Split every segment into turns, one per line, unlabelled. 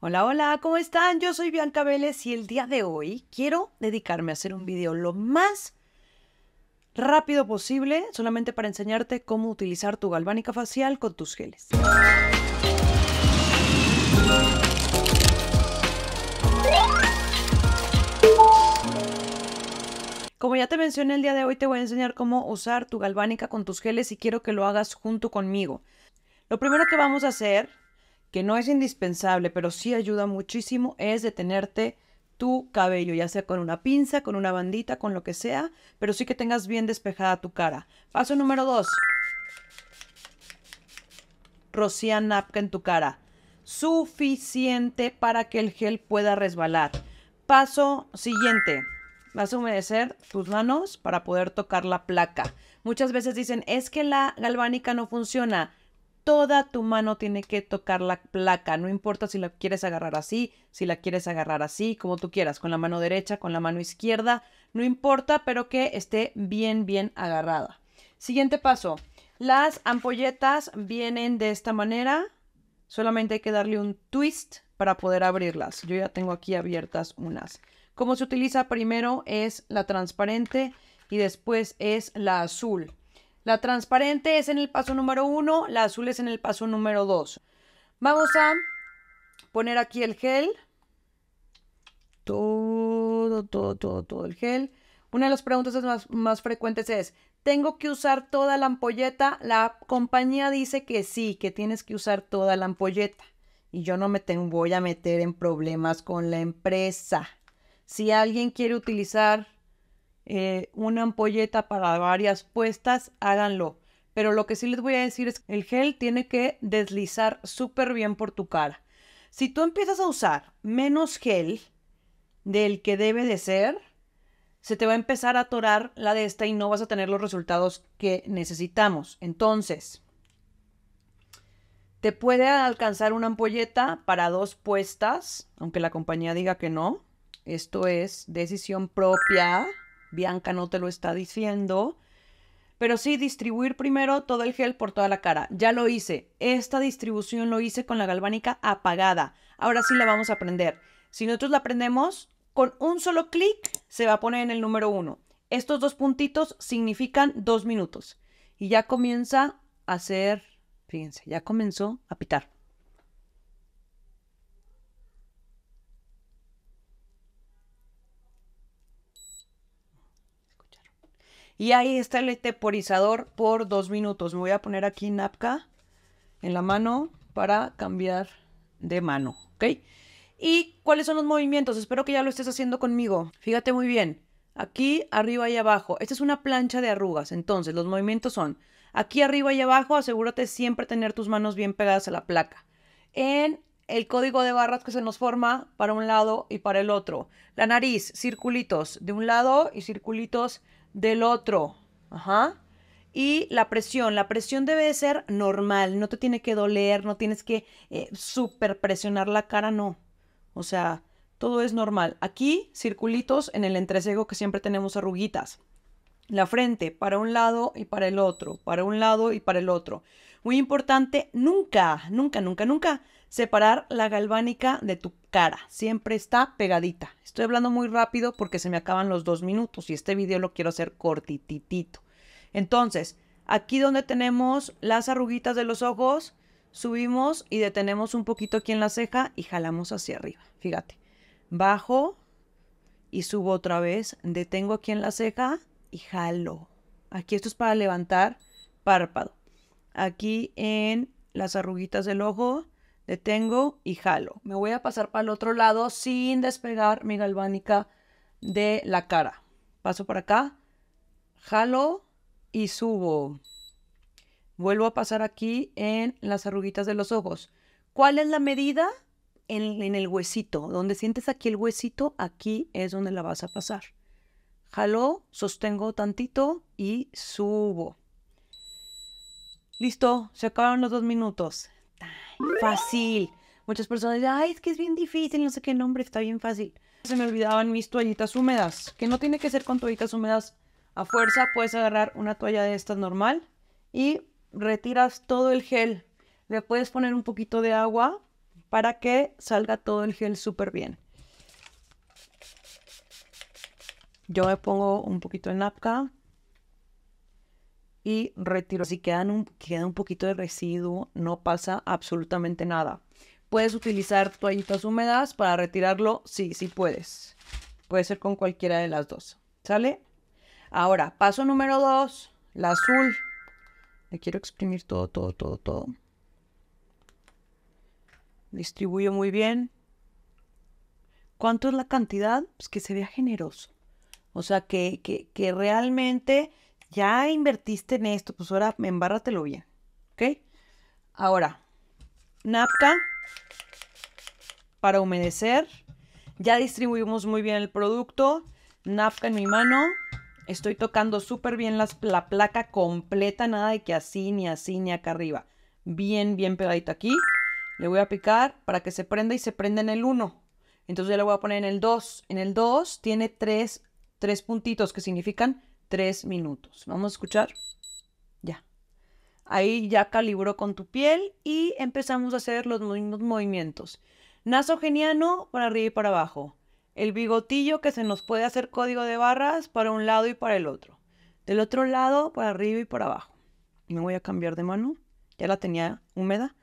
Hola, hola, ¿cómo están? Yo soy Bianca Vélez y el día de hoy quiero dedicarme a hacer un video lo más rápido posible, solamente para enseñarte cómo utilizar tu galvánica facial con tus geles. Como ya te mencioné el día de hoy, te voy a enseñar cómo usar tu galvánica con tus geles y quiero que lo hagas junto conmigo. Lo primero que vamos a hacer que no es indispensable, pero sí ayuda muchísimo, es detenerte tu cabello, ya sea con una pinza, con una bandita, con lo que sea, pero sí que tengas bien despejada tu cara. Paso número dos. Rocía napca en tu cara. Suficiente para que el gel pueda resbalar. Paso siguiente. Vas a humedecer tus manos para poder tocar la placa. Muchas veces dicen, es que la galvánica no funciona toda tu mano tiene que tocar la placa, no importa si la quieres agarrar así, si la quieres agarrar así, como tú quieras, con la mano derecha, con la mano izquierda, no importa, pero que esté bien, bien agarrada. Siguiente paso, las ampolletas vienen de esta manera, solamente hay que darle un twist para poder abrirlas. Yo ya tengo aquí abiertas unas. Como se utiliza primero es la transparente y después es la azul. La transparente es en el paso número uno, la azul es en el paso número 2. Vamos a poner aquí el gel. Todo, todo, todo, todo el gel. Una de las preguntas más, más frecuentes es, ¿tengo que usar toda la ampolleta? La compañía dice que sí, que tienes que usar toda la ampolleta. Y yo no me voy a meter en problemas con la empresa. Si alguien quiere utilizar eh, una ampolleta para varias puestas, háganlo. Pero lo que sí les voy a decir es que el gel tiene que deslizar súper bien por tu cara. Si tú empiezas a usar menos gel del que debe de ser, se te va a empezar a atorar la de esta y no vas a tener los resultados que necesitamos. Entonces, te puede alcanzar una ampolleta para dos puestas, aunque la compañía diga que no. Esto es decisión propia. Bianca no te lo está diciendo. Pero sí, distribuir primero todo el gel por toda la cara. Ya lo hice. Esta distribución lo hice con la galvánica apagada. Ahora sí la vamos a prender. Si nosotros la prendemos, con un solo clic se va a poner en el número 1. Estos dos puntitos significan dos minutos. Y ya comienza a hacer, fíjense, ya comenzó a pitar. Y ahí está el temporizador por dos minutos. Me voy a poner aquí Napca en la mano para cambiar de mano, ¿ok? ¿Y cuáles son los movimientos? Espero que ya lo estés haciendo conmigo. Fíjate muy bien. Aquí, arriba y abajo. Esta es una plancha de arrugas. Entonces, los movimientos son aquí arriba y abajo. Asegúrate siempre tener tus manos bien pegadas a la placa. En el código de barras que se nos forma para un lado y para el otro. La nariz, circulitos de un lado y circulitos del otro. Ajá. Y la presión, la presión debe ser normal, no te tiene que doler, no tienes que eh, super presionar la cara, no. O sea, todo es normal. Aquí, circulitos en el entrecego que siempre tenemos arruguitas. La frente, para un lado y para el otro, para un lado y para el otro. Muy importante, nunca, nunca, nunca, nunca separar la galvánica de tu cara. Siempre está pegadita. Estoy hablando muy rápido porque se me acaban los dos minutos y este video lo quiero hacer cortititito. Entonces, aquí donde tenemos las arruguitas de los ojos, subimos y detenemos un poquito aquí en la ceja y jalamos hacia arriba. Fíjate, bajo y subo otra vez, detengo aquí en la ceja y jalo. Aquí esto es para levantar párpado. Aquí en las arruguitas del ojo, Detengo y jalo. Me voy a pasar para el otro lado sin despegar mi galvánica de la cara. Paso por acá, jalo y subo. Vuelvo a pasar aquí en las arruguitas de los ojos. ¿Cuál es la medida? En, el huesito. Donde sientes aquí el huesito, aquí es donde la vas a pasar. Jalo, sostengo tantito y subo. Listo, se acabaron los dos minutos fácil. Muchas personas dicen, es que es bien difícil, no sé qué nombre, está bien fácil. Se me olvidaban mis toallitas húmedas, que no tiene que ser con toallitas húmedas. A fuerza puedes agarrar una toalla de estas normal y retiras todo el gel. Le puedes poner un poquito de agua para que salga todo el gel súper bien. Yo me pongo un poquito de napca y retiro. Si quedan un, queda un poquito de residuo, no pasa absolutamente nada. ¿Puedes utilizar toallitas húmedas para retirarlo? Sí, sí puedes. Puede ser con cualquiera de las dos. ¿Sale? Ahora, paso número dos, la azul. Le quiero exprimir todo, todo, todo, todo. Distribuyo muy bien. ¿Cuánto es la cantidad? Pues que se vea generoso. O sea, que, que, que realmente ya invertiste en esto, pues ahora embárratelo bien, ¿ok? Ahora, napca para humedecer. Ya distribuimos muy bien el producto. Napca en mi mano. Estoy tocando súper bien la placa completa, nada de que así, ni así, ni acá arriba. Bien, bien pegadito aquí. Le voy a picar para que se prenda y se prenda en el 1. Entonces ya le voy a poner en el 2. En el 2 tiene 3 tres puntitos que significan tres minutos. Vamos a escuchar. Ya. Ahí ya calibró con tu piel y empezamos a hacer los mismos movimientos. Naso geniano para arriba y para abajo. El bigotillo que se nos puede hacer código de barras para un lado y para el otro. Del otro lado para arriba y para abajo. Me voy a cambiar de mano. Ya la tenía húmeda.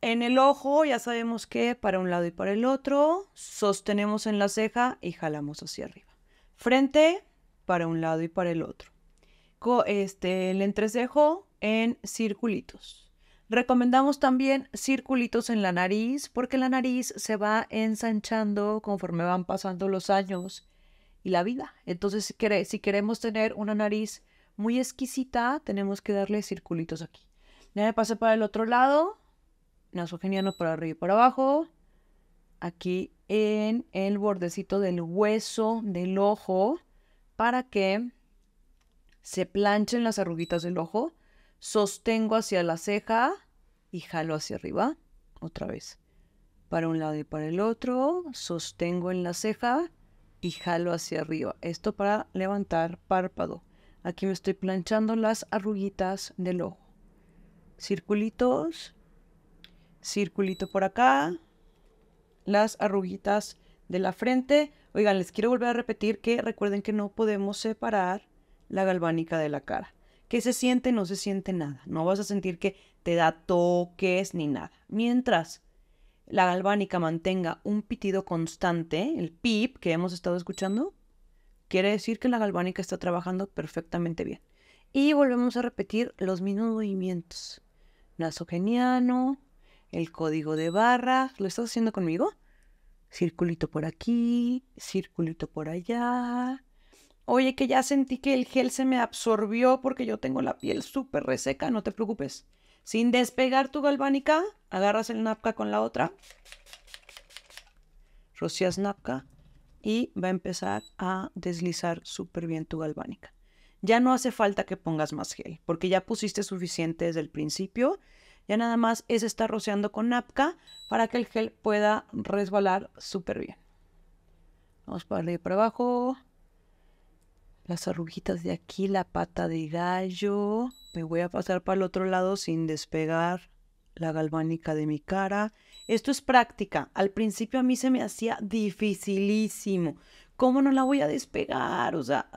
En el ojo ya sabemos que para un lado y para el otro. Sostenemos en la ceja y jalamos hacia arriba. Frente, para un lado y para el otro. Co este, el entrecejo en circulitos. Recomendamos también circulitos en la nariz porque la nariz se va ensanchando conforme van pasando los años y la vida. Entonces, si queremos tener una nariz muy exquisita, tenemos que darle circulitos aquí. Ya me pasé para el otro lado, nasogeniano para arriba y para abajo. Aquí en el bordecito del hueso del ojo para que se planchen las arruguitas del ojo. Sostengo hacia la ceja y jalo hacia arriba. Otra vez. Para un lado y para el otro. Sostengo en la ceja y jalo hacia arriba. Esto para levantar párpado. Aquí me estoy planchando las arruguitas del ojo. Circulitos. Circulito por acá. Las arruguitas de la frente. Oigan, les quiero volver a repetir que recuerden que no podemos separar la galvánica de la cara. ¿Qué se siente? No se siente nada. No vas a sentir que te da toques ni nada. Mientras la galvánica mantenga un pitido constante, el pip que hemos estado escuchando, quiere decir que la galvánica está trabajando perfectamente bien. Y volvemos a repetir los mismos movimientos. Nasogeniano, el código de barra. ¿Lo estás haciendo conmigo? Circulito por aquí, circulito por allá. Oye, que ya sentí que el gel se me absorbió porque yo tengo la piel súper reseca, no te preocupes. Sin despegar tu galvánica, agarras el napka con la otra, rocías napca y va a empezar a deslizar súper bien tu galvánica. Ya no hace falta que pongas más gel, porque ya pusiste suficiente desde el principio ya nada más es estar rociando con napca para que el gel pueda resbalar súper bien. Vamos para darle para abajo. Las arruguitas de aquí, la pata de gallo. Me voy a pasar para el otro lado sin despegar la galvánica de mi cara. Esto es práctica. Al principio a mí se me hacía dificilísimo. ¿Cómo no la voy a despegar? O sea,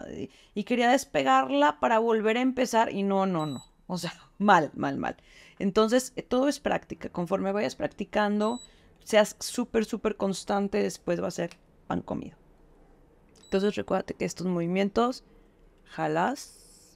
y quería despegarla para volver a empezar y no, no, no. O sea, mal, mal, mal. Entonces, eh, todo es práctica. Conforme vayas practicando, seas súper, súper constante, después va a ser pan comido. Entonces, recuérdate que estos movimientos, jalas.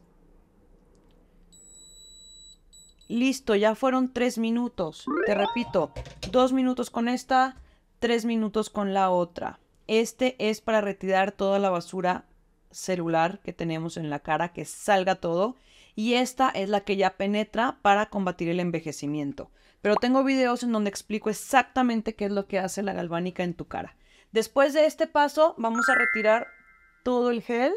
Listo, ya fueron tres minutos. Te repito, dos minutos con esta, tres minutos con la otra. Este es para retirar toda la basura celular que tenemos en la cara, que salga todo y esta es la que ya penetra para combatir el envejecimiento. Pero tengo videos en donde explico exactamente qué es lo que hace la galvánica en tu cara. Después de este paso vamos a retirar todo el gel.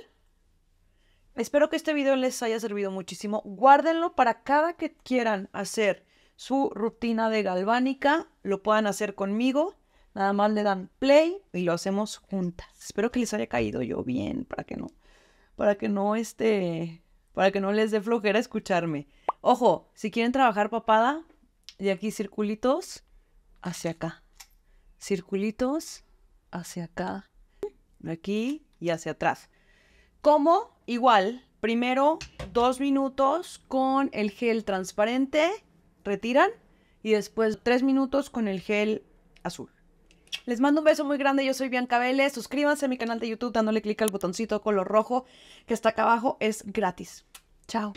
Espero que este video les haya servido muchísimo. Guárdenlo para cada que quieran hacer su rutina de galvánica, lo puedan hacer conmigo. Nada más le dan play y lo hacemos juntas. Espero que les haya caído yo bien para que no, para que no este, para que no les dé flojera escucharme. Ojo, si quieren trabajar papada, de aquí circulitos hacia acá. Circulitos hacia acá, aquí y hacia atrás. Como igual, primero dos minutos con el gel transparente, retiran, y después tres minutos con el gel azul. Les mando un beso muy grande, yo soy Bianca Vélez, suscríbanse a mi canal de YouTube dándole clic al botoncito color rojo que está acá abajo, es gratis. 早。